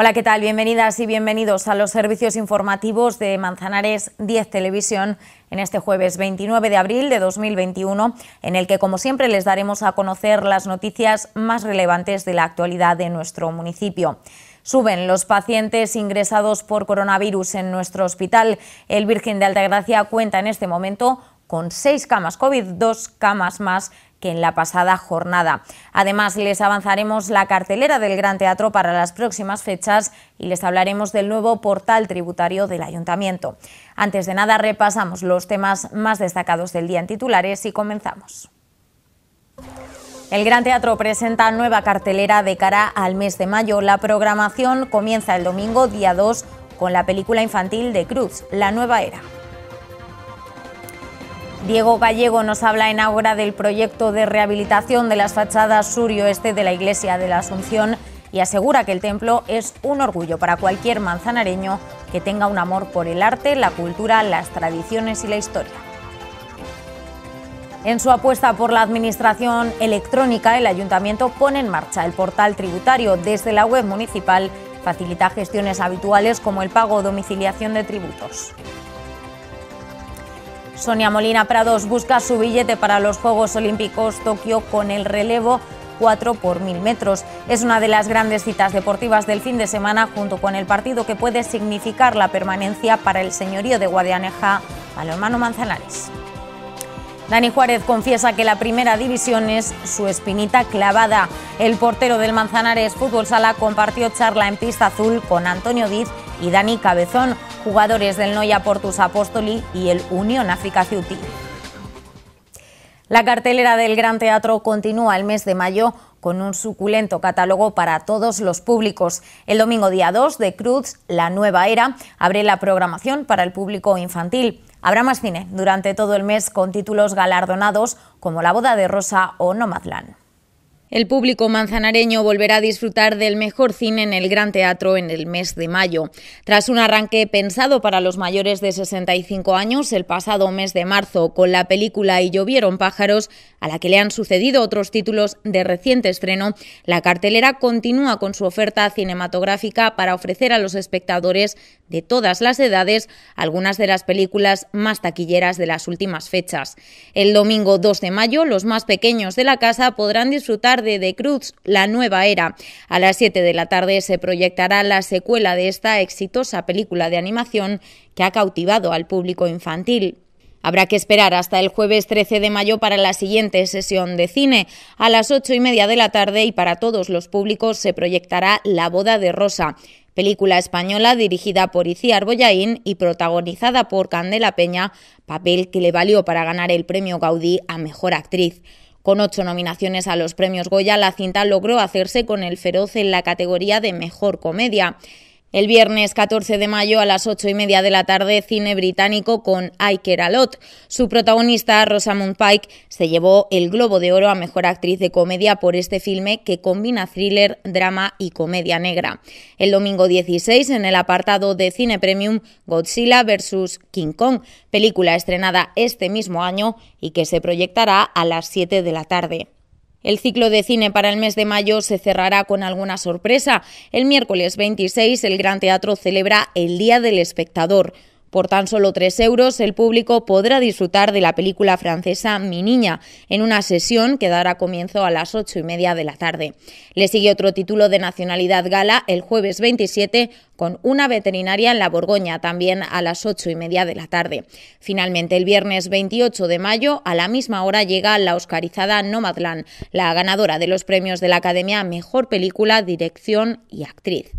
Hola, ¿qué tal? Bienvenidas y bienvenidos a los servicios informativos de Manzanares 10 Televisión en este jueves 29 de abril de 2021, en el que, como siempre, les daremos a conocer las noticias más relevantes de la actualidad de nuestro municipio. Suben los pacientes ingresados por coronavirus en nuestro hospital. El Virgen de Altagracia cuenta en este momento con seis camas COVID, dos camas más que en la pasada jornada. Además, les avanzaremos la cartelera del Gran Teatro para las próximas fechas y les hablaremos del nuevo portal tributario del Ayuntamiento. Antes de nada, repasamos los temas más destacados del día en titulares y comenzamos. El Gran Teatro presenta nueva cartelera de cara al mes de mayo. La programación comienza el domingo día 2 con la película infantil de Cruz, La Nueva Era. Diego Gallego nos habla en ahora del proyecto de rehabilitación de las fachadas sur y oeste de la Iglesia de la Asunción y asegura que el templo es un orgullo para cualquier manzanareño que tenga un amor por el arte, la cultura, las tradiciones y la historia. En su apuesta por la administración electrónica, el ayuntamiento pone en marcha el portal tributario desde la web municipal, facilita gestiones habituales como el pago o domiciliación de tributos. Sonia Molina Prados busca su billete para los Juegos Olímpicos Tokio con el relevo 4 por 1000 metros. Es una de las grandes citas deportivas del fin de semana junto con el partido que puede significar la permanencia para el señorío de Guadianeja, Palomano Manzanares. Dani Juárez confiesa que la primera división es su espinita clavada. El portero del Manzanares Fútbol Sala compartió charla en pista azul con Antonio Diz y Dani Cabezón, jugadores del Noia Portus Apostoli y el Unión África Ciuti. La cartelera del Gran Teatro continúa el mes de mayo con un suculento catálogo para todos los públicos. El domingo día 2 de Cruz, La Nueva Era, abre la programación para el público infantil. Habrá más cine durante todo el mes con títulos galardonados como La boda de Rosa o Nomadland. El público manzanareño volverá a disfrutar del mejor cine en el Gran Teatro en el mes de mayo. Tras un arranque pensado para los mayores de 65 años el pasado mes de marzo con la película Y llovieron pájaros, a la que le han sucedido otros títulos de reciente estreno, la cartelera continúa con su oferta cinematográfica para ofrecer a los espectadores de todas las edades algunas de las películas más taquilleras de las últimas fechas. El domingo 2 de mayo, los más pequeños de la casa podrán disfrutar de The Cruz, la nueva era. A las 7 de la tarde se proyectará la secuela de esta exitosa película de animación que ha cautivado al público infantil. Habrá que esperar hasta el jueves 13 de mayo para la siguiente sesión de cine. A las ocho y media de la tarde y para todos los públicos se proyectará La boda de Rosa, película española dirigida por Iciar Boyaín y protagonizada por Candela Peña, papel que le valió para ganar el premio Gaudí a Mejor Actriz. Con ocho nominaciones a los premios Goya, la cinta logró hacerse con el feroz en la categoría de Mejor Comedia. El viernes 14 de mayo a las 8 y media de la tarde, cine británico con Iker Lot. Su protagonista, Rosamund Pike, se llevó el Globo de Oro a Mejor Actriz de Comedia por este filme que combina thriller, drama y comedia negra. El domingo 16, en el apartado de Cine Premium, Godzilla vs. King Kong, película estrenada este mismo año y que se proyectará a las 7 de la tarde. El ciclo de cine para el mes de mayo se cerrará con alguna sorpresa. El miércoles 26 el Gran Teatro celebra el Día del Espectador, por tan solo 3 euros, el público podrá disfrutar de la película francesa Mi Niña en una sesión que dará comienzo a las 8 y media de la tarde. Le sigue otro título de nacionalidad gala el jueves 27 con una veterinaria en la Borgoña, también a las 8 y media de la tarde. Finalmente, el viernes 28 de mayo, a la misma hora, llega la oscarizada Nomadland, la ganadora de los premios de la Academia Mejor Película, Dirección y Actriz.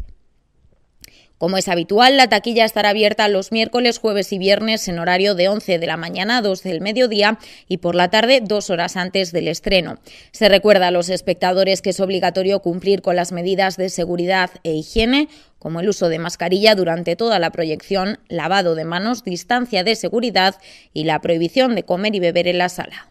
Como es habitual, la taquilla estará abierta los miércoles, jueves y viernes en horario de 11 de la mañana a 2 del mediodía y por la tarde dos horas antes del estreno. Se recuerda a los espectadores que es obligatorio cumplir con las medidas de seguridad e higiene, como el uso de mascarilla durante toda la proyección, lavado de manos, distancia de seguridad y la prohibición de comer y beber en la sala.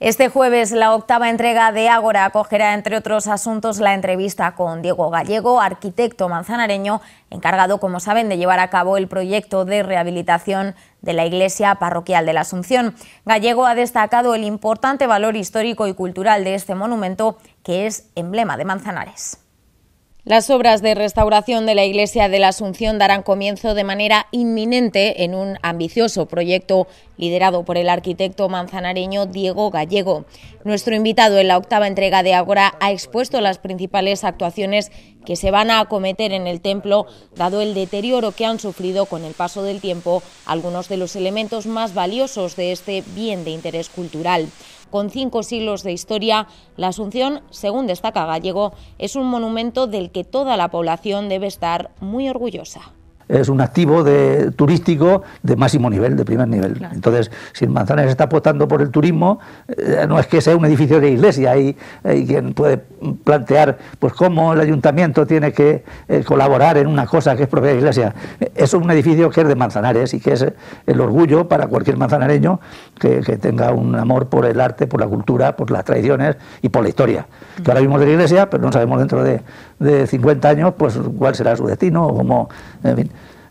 Este jueves la octava entrega de Ágora acogerá, entre otros asuntos, la entrevista con Diego Gallego, arquitecto manzanareño, encargado, como saben, de llevar a cabo el proyecto de rehabilitación de la iglesia parroquial de la Asunción. Gallego ha destacado el importante valor histórico y cultural de este monumento, que es emblema de Manzanares. Las obras de restauración de la Iglesia de la Asunción darán comienzo de manera inminente en un ambicioso proyecto liderado por el arquitecto manzanareño Diego Gallego. Nuestro invitado en la octava entrega de Agora ha expuesto las principales actuaciones que se van a acometer en el templo, dado el deterioro que han sufrido con el paso del tiempo algunos de los elementos más valiosos de este bien de interés cultural. Con cinco siglos de historia, la Asunción, según destaca Gallego, es un monumento del que toda la población debe estar muy orgullosa es un activo de, turístico de máximo nivel, de primer nivel. Entonces, si en Manzanares está apostando por el turismo, eh, no es que sea un edificio de iglesia, y quien puede plantear pues cómo el ayuntamiento tiene que eh, colaborar en una cosa que es propia de la iglesia. Es un edificio que es de Manzanares y que es eh, el orgullo para cualquier manzanareño que, tenga un amor por el arte, por la cultura, por las tradiciones y por la historia. Mm. Que ahora vimos de la iglesia, pero no sabemos dentro de, 50 años pues cuál será su destino o cómo...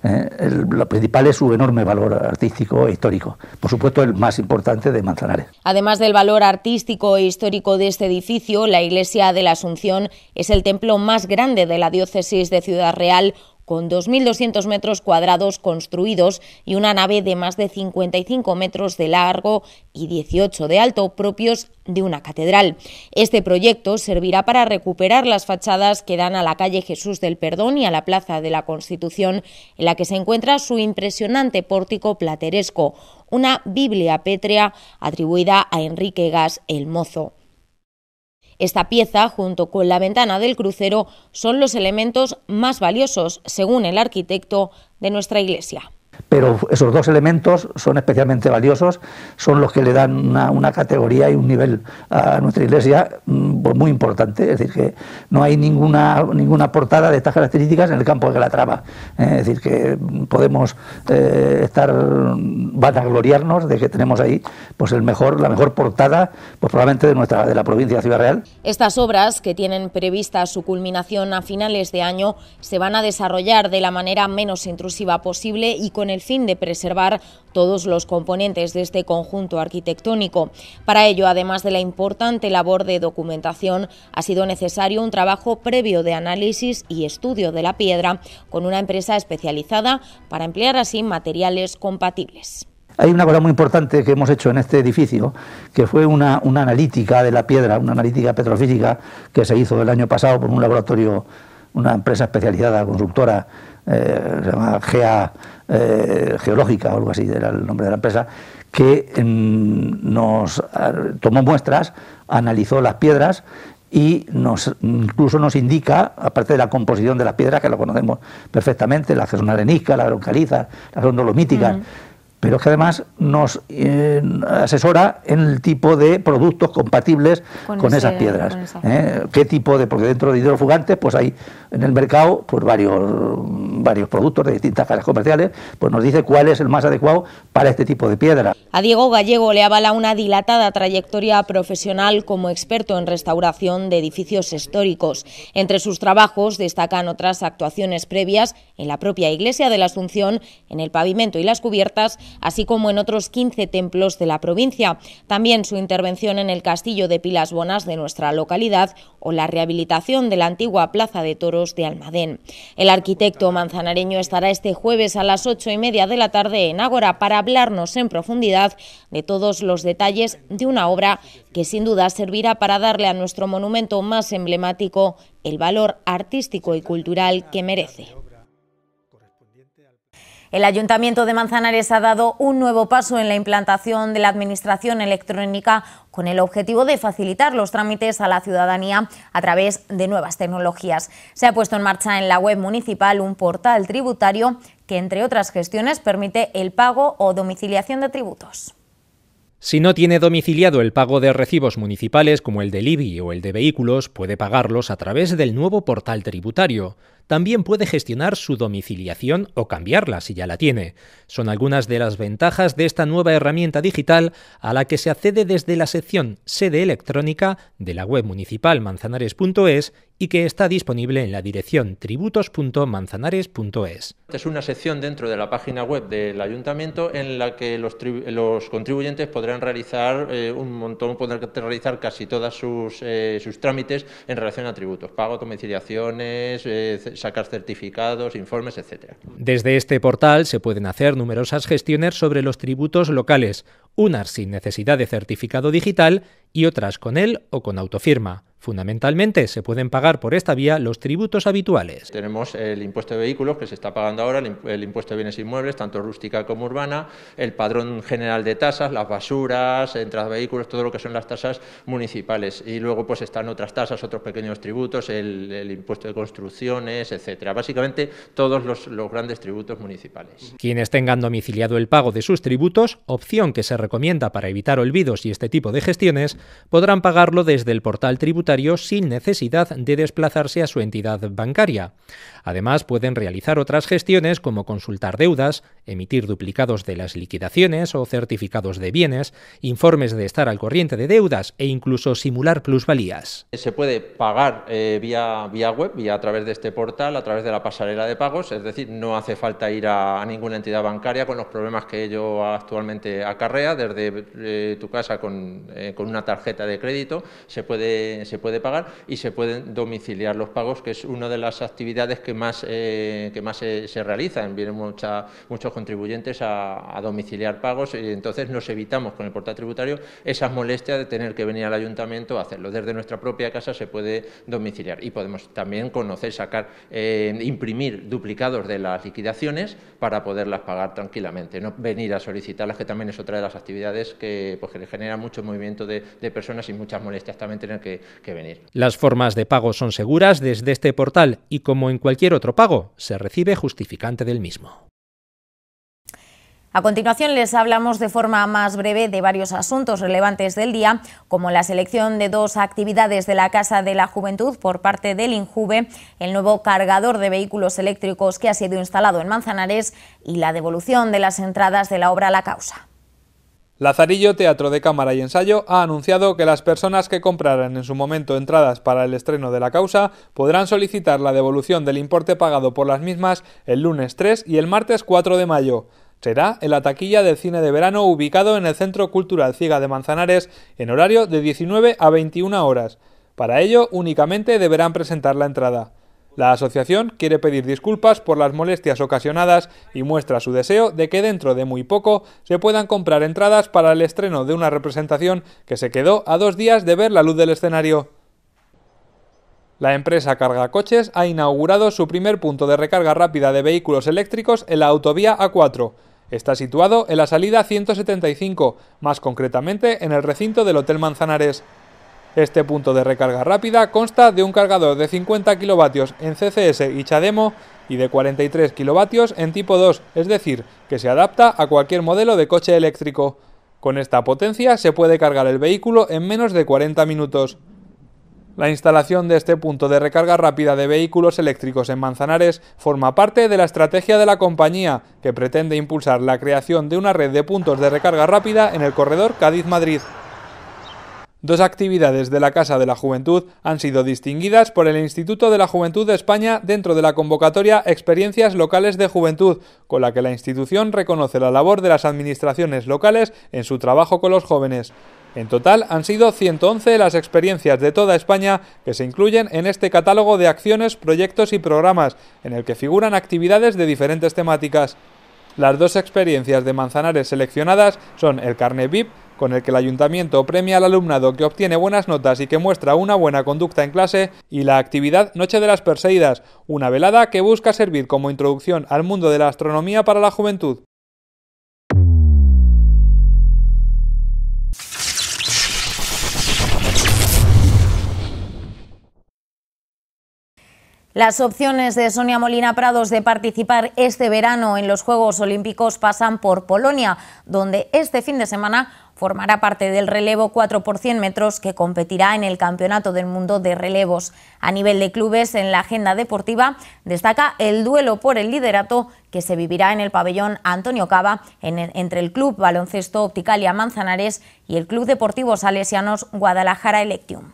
¿eh? lo principal es su enorme valor artístico e histórico, por supuesto el más importante de Manzanares. Además del valor artístico e histórico de este edificio, la Iglesia de la Asunción es el templo más grande de la diócesis de Ciudad Real, con 2.200 metros cuadrados construidos y una nave de más de 55 metros de largo y 18 de alto, propios de una catedral. Este proyecto servirá para recuperar las fachadas que dan a la calle Jesús del Perdón y a la Plaza de la Constitución, en la que se encuentra su impresionante pórtico plateresco, una Biblia pétrea atribuida a Enrique Gas el Mozo. Esta pieza, junto con la ventana del crucero, son los elementos más valiosos, según el arquitecto, de nuestra iglesia pero esos dos elementos son especialmente valiosos, son los que le dan una, una categoría y un nivel a nuestra iglesia mm, pues muy importante. Es decir, que no hay ninguna, ninguna portada de estas características en el campo de la es decir, que podemos eh, mm, van a gloriarnos de que tenemos ahí pues el mejor, la mejor portada pues, probablemente de, nuestra, de la provincia de Ciudad Real. Estas obras, que tienen prevista su culminación a finales de año, se van a desarrollar de la manera menos intrusiva posible y con el fin de preservar todos los componentes de este conjunto arquitectónico. Para ello, además de la importante labor de documentación, ha sido necesario un trabajo previo de análisis y estudio de la piedra con una empresa especializada para emplear así materiales compatibles. Hay una cosa muy importante que hemos hecho en este edificio, que fue una, analítica de la piedra, una analítica petrofísica que se hizo el año pasado por un laboratorio, una empresa especializada, constructora, eh, se llama Gea, eh, Geológica o algo así, era el nombre de la empresa, que em, nos tomó muestras, analizó las piedras y nos, incluso nos indica, aparte de la composición de las piedras, que lo conocemos perfectamente, la que son la las broncalizas, las pero que además nos eh, asesora en el tipo de productos compatibles con, esas piedras. ¿eh? ¿Qué tipo de? Porque dentro de hidrofugantes, pues hay en el mercado pues varios, varios productos de distintas caras comerciales, pues nos dice cuál es el más adecuado para este tipo de piedra. A Diego Gallego le avala una dilatada trayectoria profesional como experto en restauración de edificios históricos. Entre sus trabajos destacan otras actuaciones previas en la propia Iglesia de la Asunción, en el pavimento y las cubiertas, así como en otros 15 templos de la provincia. También su intervención en el castillo de Pilas Bonas de nuestra localidad o la rehabilitación de la antigua Plaza de Toros de Almadén. El arquitecto manzanareño estará este jueves a las ocho y media de la tarde en Ágora para hablarnos en profundidad de todos los detalles de una obra que sin duda servirá para darle a nuestro monumento más emblemático el valor artístico y cultural que merece. El Ayuntamiento de Manzanares ha dado un nuevo paso en la implantación de la Administración Electrónica con el objetivo de facilitar los trámites a la ciudadanía a través de nuevas tecnologías. Se ha puesto en marcha en la web municipal un portal tributario que, entre otras gestiones, permite el pago o domiciliación de tributos. Si no tiene domiciliado el pago de recibos municipales como el del IBI o el de vehículos, puede pagarlos a través del nuevo portal tributario. También puede gestionar su domiciliación o cambiarla si ya la tiene. Son algunas de las ventajas de esta nueva herramienta digital a la que se accede desde la sección sede electrónica de la web municipal manzanares.es y que está disponible en la dirección tributos.manzanares.es. Es una sección dentro de la página web del ayuntamiento en la que los, contribuyentes podrán realizar eh, un montón, podrán realizar casi todos sus, eh, sus, trámites en relación a tributos, pago, domiciliaciones, eh, sacar certificados, informes, etc. Desde este portal se pueden hacer numerosas gestiones sobre los tributos locales, unas sin necesidad de certificado digital y otras con él o con autofirma. Fundamentalmente se pueden pagar por esta vía los tributos habituales. Tenemos el impuesto de vehículos que se está pagando ahora, el impuesto de bienes inmuebles, tanto rústica como urbana, el padrón general de tasas, las basuras, entradas de vehículos, todo lo que son las tasas municipales. Y luego pues están otras tasas, otros pequeños tributos, el, impuesto de construcciones, etcétera. Básicamente todos los, los grandes tributos municipales. Quienes tengan domiciliado el pago de sus tributos, opción que se recomienda para evitar olvidos y este tipo de gestiones, podrán pagarlo desde el portal tributario sin necesidad de desplazarse a su entidad bancaria. Además, pueden realizar otras gestiones como consultar deudas, emitir duplicados de las liquidaciones o certificados de bienes, informes de estar al corriente de deudas e incluso simular plusvalías. Se puede pagar eh, vía, vía web, vía a través de este portal, a través de la pasarela de pagos, es decir, no hace falta ir a, ninguna entidad bancaria con los problemas que ello actualmente acarrea, desde eh, tu casa con, eh, con, una tarjeta de crédito se puede, se puede pagar y se pueden domiciliar los pagos, que es una de las actividades que más, eh, que más se, eh, se realizan. Vienen muchos contribuyentes a, domiciliar pagos y entonces nos evitamos con el portal tributario esas molestias de tener que venir al ayuntamiento a hacerlo. Desde nuestra propia casa se puede domiciliar y podemos también conocer, sacar, eh, imprimir duplicados de las liquidaciones para poderlas pagar tranquilamente, no venir a solicitarlas, que también es otra de las actividades que, pues, le genera mucho movimiento de, personas y muchas molestias también tener que venir. Las formas de pago son seguras desde este portal y como en cualquier otro pago, se recibe justificante del mismo. A continuación les hablamos de forma más breve de varios asuntos relevantes del día, como la selección de dos actividades de la Casa de la Juventud por parte del INJUVE, el nuevo cargador de vehículos eléctricos que ha sido instalado en Manzanares y la devolución de las entradas de la obra La Causa. Lazarillo Teatro de Cámara y Ensayo ha anunciado que las personas que compraran en su momento entradas para el estreno de la causa podrán solicitar la devolución del importe pagado por las mismas el lunes 3 y el martes 4 de mayo. Será en la taquilla del cine de verano ubicado en el Centro Cultural Ciega de Manzanares en horario de 19 a 21 horas. Para ello únicamente deberán presentar la entrada. La asociación quiere pedir disculpas por las molestias ocasionadas y muestra su deseo de que dentro de muy poco se puedan comprar entradas para el estreno de una representación que se quedó a dos días de ver la luz del escenario. La empresa Carga Coches ha inaugurado su primer punto de recarga rápida de vehículos eléctricos en la autovía A4. Está situado en la salida 175, más concretamente en el recinto del Hotel Manzanares. Este punto de recarga rápida consta de un cargador de 50 kilovatios en CCS y CHAdeMO y de 43 kilovatios en tipo 2, es decir, que se adapta a cualquier modelo de coche eléctrico. Con esta potencia se puede cargar el vehículo en menos de 40 minutos. La instalación de este punto de recarga rápida de vehículos eléctricos en Manzanares forma parte de la estrategia de la compañía, que pretende impulsar la creación de una red de puntos de recarga rápida en el corredor Cádiz-Madrid. Dos actividades de la Casa de la Juventud han sido distinguidas por el Instituto de la Juventud de España dentro de la convocatoria Experiencias Locales de Juventud, con la que la institución reconoce la labor de las administraciones locales en su trabajo con los jóvenes. En total han sido 111 las experiencias de toda España que se incluyen en este catálogo de acciones, proyectos y programas, en el que figuran actividades de diferentes temáticas. Las dos experiencias de Manzanares seleccionadas son el Carnet VIP con el que el ayuntamiento premia al alumnado que obtiene buenas notas y que muestra una buena conducta en clase, y la actividad Noche de las Perseidas, una velada que busca servir como introducción al mundo de la astronomía para la juventud. Las opciones de Sonia Molina Prados de participar este verano en los Juegos Olímpicos pasan por Polonia, donde este fin de semana formará parte del relevo 4 por 100 metros que competirá en el Campeonato del Mundo de Relevos. A nivel de clubes, en la agenda deportiva destaca el duelo por el liderato que se vivirá en el pabellón Antonio Cava entre el Club Baloncesto Opticalia Manzanares y el Club Deportivo Salesianos Guadalajara Electium.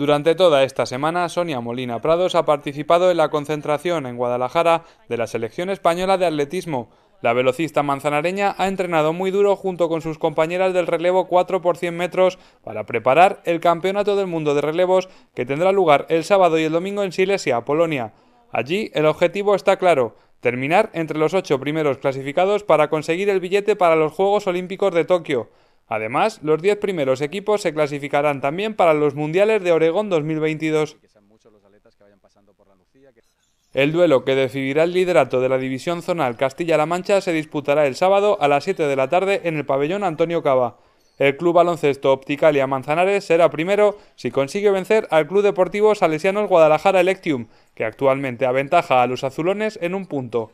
Durante toda esta semana, Sonia Molina Prados ha participado en la concentración en Guadalajara de la selección española de atletismo. La velocista manzanareña ha entrenado muy duro junto con sus compañeras del relevo 4 por 100 metros para preparar el Campeonato del Mundo de Relevos que tendrá lugar el sábado y el domingo en Silesia, Polonia. Allí el objetivo está claro, terminar entre los ocho primeros clasificados para conseguir el billete para los Juegos Olímpicos de Tokio. Además, los 10 primeros equipos se clasificarán también para los Mundiales de Oregón 2022. El duelo que decidirá el liderato de la división zonal Castilla-La Mancha se disputará el sábado a las 7 de la tarde en el pabellón Antonio Cava. El club baloncesto Opticalia Manzanares será primero si consigue vencer al club deportivo Salesianos Guadalajara Electium, que actualmente aventaja a los azulones en un punto.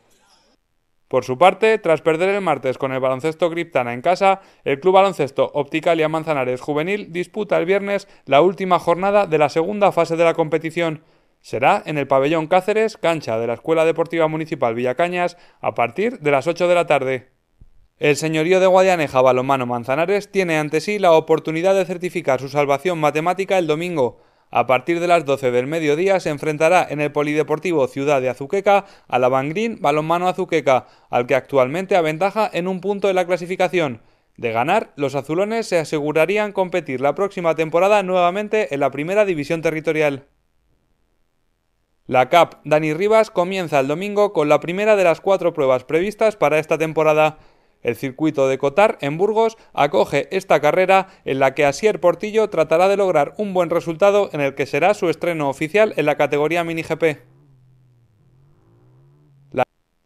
Por su parte, tras perder el martes con el baloncesto Criptana en casa, el Club Baloncesto Opticalia Manzanares Juvenil disputa el viernes la última jornada de la segunda fase de la competición. Será en el pabellón Cáceres, cancha de la Escuela Deportiva Municipal Villacañas, a partir de las 8 de la tarde. El señorío de Guadianeja Balomano Manzanares tiene ante sí la oportunidad de certificar su salvación matemática el domingo. A partir de las 12 del mediodía se enfrentará en el Polideportivo Ciudad de Azuqueca a la Bangrín Balonmano Azuqueca, al que actualmente aventaja en un punto de la clasificación. De ganar, los azulones se asegurarían competir la próxima temporada nuevamente en la primera división territorial. La CAP Dani Rivas comienza el domingo con la primera de las cuatro pruebas previstas para esta temporada. El circuito de Cotar en Burgos acoge esta carrera en la que Asier Portillo tratará de lograr un buen resultado en el que será su estreno oficial en la categoría Mini GP.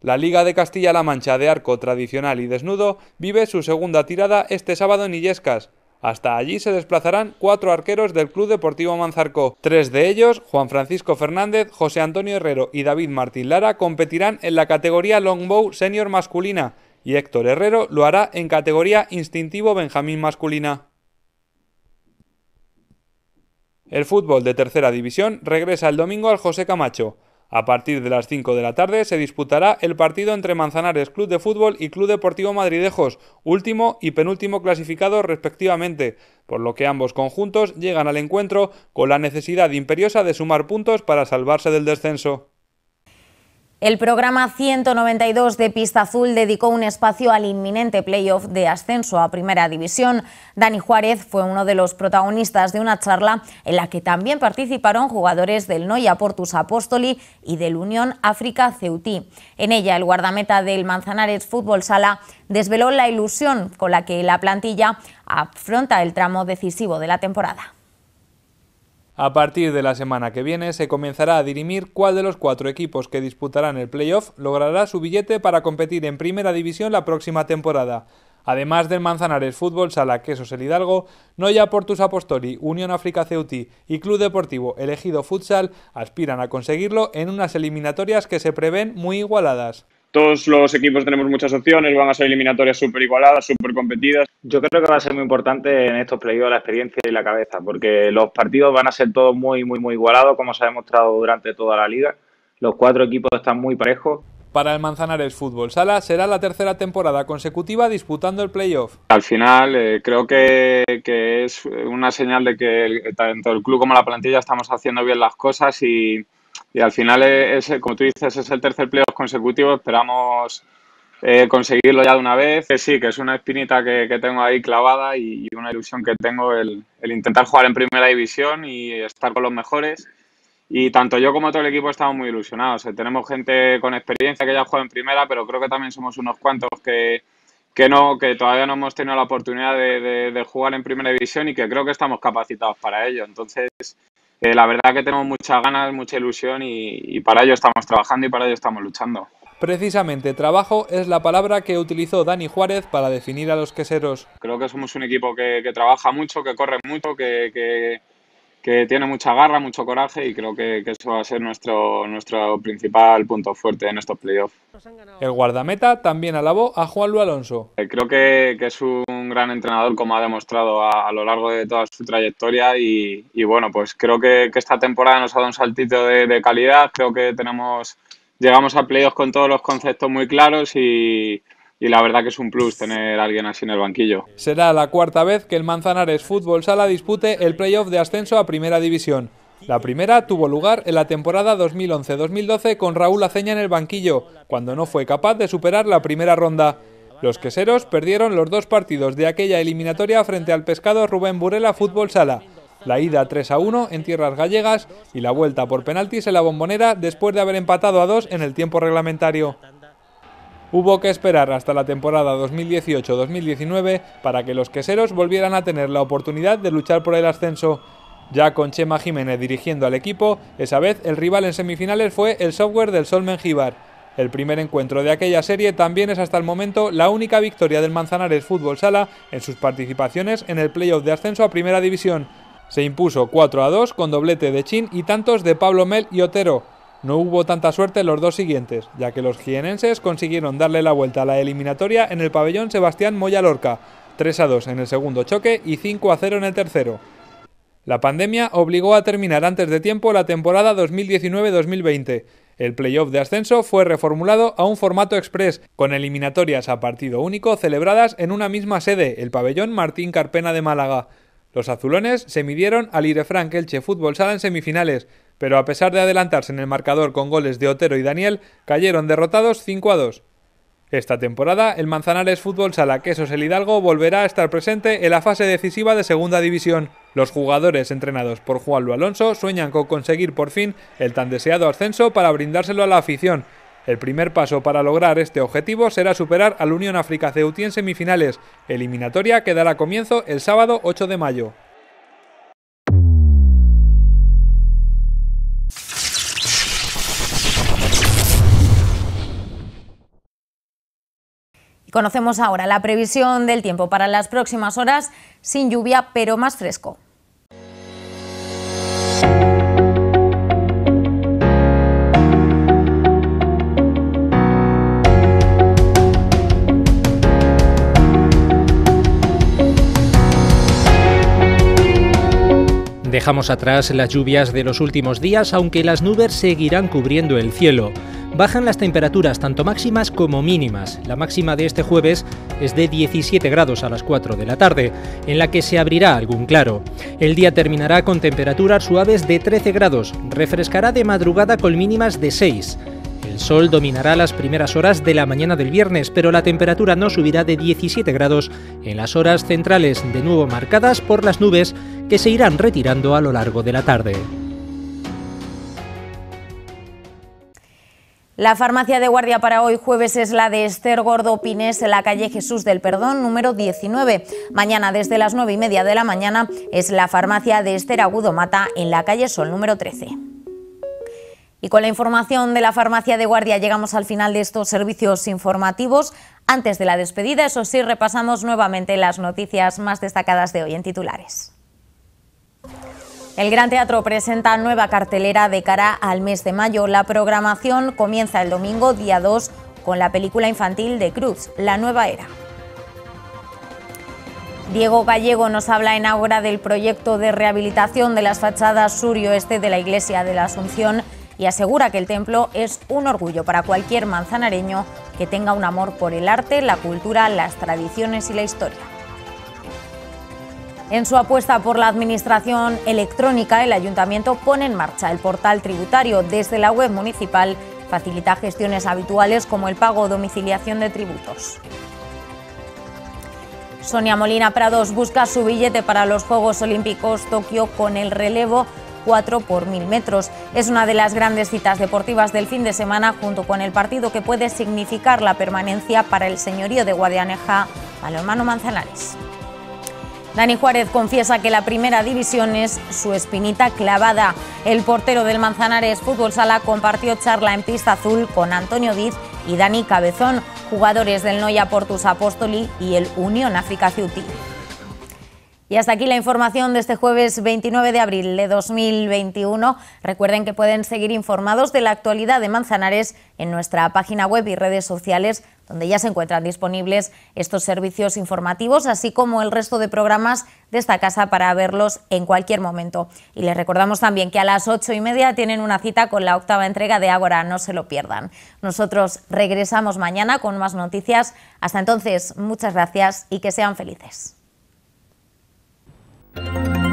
La Liga de Castilla-La Mancha de arco tradicional y desnudo vive su segunda tirada este sábado en Illescas. Hasta allí se desplazarán cuatro arqueros del Club Deportivo Manzarco. Tres de ellos, Juan Francisco Fernández, José Antonio Herrero y David Martín Lara, competirán en la categoría Longbow Senior Masculina y Héctor Herrero lo hará en categoría instintivo Benjamín masculina. El fútbol de tercera división regresa el domingo al José Camacho. A partir de las 5 de la tarde se disputará el partido entre Manzanares Club de Fútbol y Club Deportivo Madridejos, último y penúltimo clasificado respectivamente, por lo que ambos conjuntos llegan al encuentro con la necesidad imperiosa de sumar puntos para salvarse del descenso. El programa 192 de Pista Azul dedicó un espacio al inminente playoff de ascenso a Primera División. Dani Juárez fue uno de los protagonistas de una charla en la que también participaron jugadores del Noia Portus Apostoli y del Unión África Ceutí. En ella, el guardameta del Manzanares Fútbol Sala desveló la ilusión con la que la plantilla afronta el tramo decisivo de la temporada. A partir de la semana que viene se comenzará a dirimir cuál de los cuatro equipos que disputarán el playoff logrará su billete para competir en Primera División la próxima temporada. Además del Manzanares Fútbol Sala Quesos El Hidalgo, Noya Portus Apostoli, Unión África Ceuti y Club Deportivo Elegido Futsal aspiran a conseguirlo en unas eliminatorias que se prevén muy igualadas todos los equipos tenemos muchas opciones, van a ser eliminatorias súper igualadas, súper competidas. Yo creo que va a ser muy importante en estos playoffs la experiencia y la cabeza, porque los partidos van a ser todos muy, muy, muy igualados, como se ha demostrado durante toda la liga. Los cuatro equipos están muy parejos. Para el Manzanares Fútbol Sala será la tercera temporada consecutiva disputando el playoff. Al final eh, creo que, es una señal de que tanto el club como la plantilla estamos haciendo bien las cosas y, y al final, e, es, como tú dices, es el tercer playoff consecutivo, esperamos eh, conseguirlo ya de una vez. Que eh, sí, que es una espinita que, que tengo ahí clavada y, una ilusión que tengo el, intentar jugar en primera división y estar con los mejores. Y tanto yo como todo el equipo estamos muy ilusionados. tenemos gente con experiencia que ya juega en primera, pero creo que también somos unos cuantos que, que, no, que todavía no hemos tenido la oportunidad de, de jugar en primera división y que creo que estamos capacitados para ello. Entonces, la verdad que tenemos muchas ganas, mucha ilusión y, para ello estamos trabajando y para ello estamos luchando. Precisamente trabajo es la palabra que utilizó Dani Juárez para definir a los queseros. Creo que somos un equipo que, trabaja mucho, que corre mucho, que, que tiene mucha garra, mucho coraje y creo que, eso va a ser nuestro, nuestro principal punto fuerte en estos playoffs. El guardameta también alabó a Juan Luis Alonso. Eh, creo que, es un gran entrenador como ha demostrado a, lo largo de toda su trayectoria y, bueno, pues creo que, esta temporada nos ha dado un saltito de, de calidad, creo que tenemos llegamos a playoffs con todos los conceptos muy claros y, y la verdad que es un plus tener a alguien así en el banquillo. Será la cuarta vez que el Manzanares Fútbol Sala dispute el playoff de ascenso a Primera División. La primera tuvo lugar en la temporada 2011-2012 con Raúl Aceña en el banquillo, cuando no fue capaz de superar la primera ronda. Los queseros perdieron los dos partidos de aquella eliminatoria frente al pescado Rubén Burela Fútbol Sala. La ida 3 a 1 en tierras gallegas y la vuelta por penaltis en la bombonera después de haber empatado a 2 en el tiempo reglamentario. Hubo que esperar hasta la temporada 2018-2019 para que los queseros volvieran a tener la oportunidad de luchar por el ascenso. Ya con Chema Jiménez dirigiendo al equipo, esa vez el rival en semifinales fue el software del Sol Mengíbar. El primer encuentro de aquella serie también es hasta el momento la única victoria del Manzanares Fútbol Sala en sus participaciones en el playoff de ascenso a Primera División. Se impuso 4 a 2 con doblete de Chin y tantos de Pablo Mel y Otero, no hubo tanta suerte en los dos siguientes, ya que los jienenses consiguieron darle la vuelta a la eliminatoria en el pabellón Sebastián Moya Lorca, 3 a 2 en el segundo choque y 5 a 0 en el tercero. La pandemia obligó a terminar antes de tiempo la temporada 2019-2020. El playoff de ascenso fue reformulado a un formato express, con eliminatorias a partido único celebradas en una misma sede, el pabellón Martín Carpena de Málaga. Los azulones se midieron al Frankel Elche Fútbol Sala en semifinales, pero a pesar de adelantarse en el marcador con goles de Otero y Daniel, cayeron derrotados 5 a 2. Esta temporada, el Manzanares Fútbol Sala Quesos El Hidalgo volverá a estar presente en la fase decisiva de Segunda División. Los jugadores entrenados por Juan Alonso sueñan con conseguir por fin el tan deseado ascenso para brindárselo a la afición. El primer paso para lograr este objetivo será superar al Unión África Ceutí en semifinales. Eliminatoria que dará comienzo el sábado 8 de mayo. Conocemos ahora la previsión del tiempo para las próximas horas, sin lluvia, pero más fresco. Dejamos atrás las lluvias de los últimos días, aunque las nubes seguirán cubriendo el cielo. Bajan las temperaturas, tanto máximas como mínimas. La máxima de este jueves es de 17 grados a las 4 de la tarde, en la que se abrirá algún claro. El día terminará con temperaturas suaves de 13 grados, refrescará de madrugada con mínimas de 6. El sol dominará las primeras horas de la mañana del viernes, pero la temperatura no subirá de 17 grados en las horas centrales, de nuevo marcadas por las nubes que se irán retirando a lo largo de la tarde. La farmacia de guardia para hoy jueves es la de Esther Gordo Pines, en la calle Jesús del Perdón, número 19. Mañana desde las 9 y media de la mañana es la farmacia de Esther Agudo Mata en la calle Sol, número 13. Y con la información de la farmacia de guardia llegamos al final de estos servicios informativos. Antes de la despedida, eso sí, repasamos nuevamente las noticias más destacadas de hoy en titulares. El Gran Teatro presenta nueva cartelera de cara al mes de mayo. La programación comienza el domingo, día 2, con la película infantil de Cruz, La Nueva Era. Diego Gallego nos habla en ahora del proyecto de rehabilitación de las fachadas sur y oeste de la Iglesia de la Asunción y asegura que el templo es un orgullo para cualquier manzanareño que tenga un amor por el arte, la cultura, las tradiciones y la historia. En su apuesta por la administración electrónica, el ayuntamiento pone en marcha el portal tributario desde la web municipal, facilita gestiones habituales como el pago o domiciliación de tributos. Sonia Molina Prados busca su billete para los Juegos Olímpicos Tokio con el relevo 4 por mil metros. Es una de las grandes citas deportivas del fin de semana junto con el partido que puede significar la permanencia para el señorío de Guadianeja, hermano Manzanares. Dani Juárez confiesa que la primera división es su espinita clavada. El portero del Manzanares Fútbol Sala compartió charla en pista azul con Antonio Diz y Dani Cabezón, jugadores del Noia Portus apostoli y el Unión África City y hasta aquí la información de este jueves 29 de abril de 2021. Recuerden que pueden seguir informados de la actualidad de Manzanares en nuestra página web y redes sociales donde ya se encuentran disponibles estos servicios informativos, así como el resto de programas de esta casa para verlos en cualquier momento. Y les recordamos también que a las ocho y media tienen una cita con la octava entrega de Ágora, no se lo pierdan. Nosotros regresamos mañana con más noticias. Hasta entonces, muchas gracias y que sean felices. Thank you.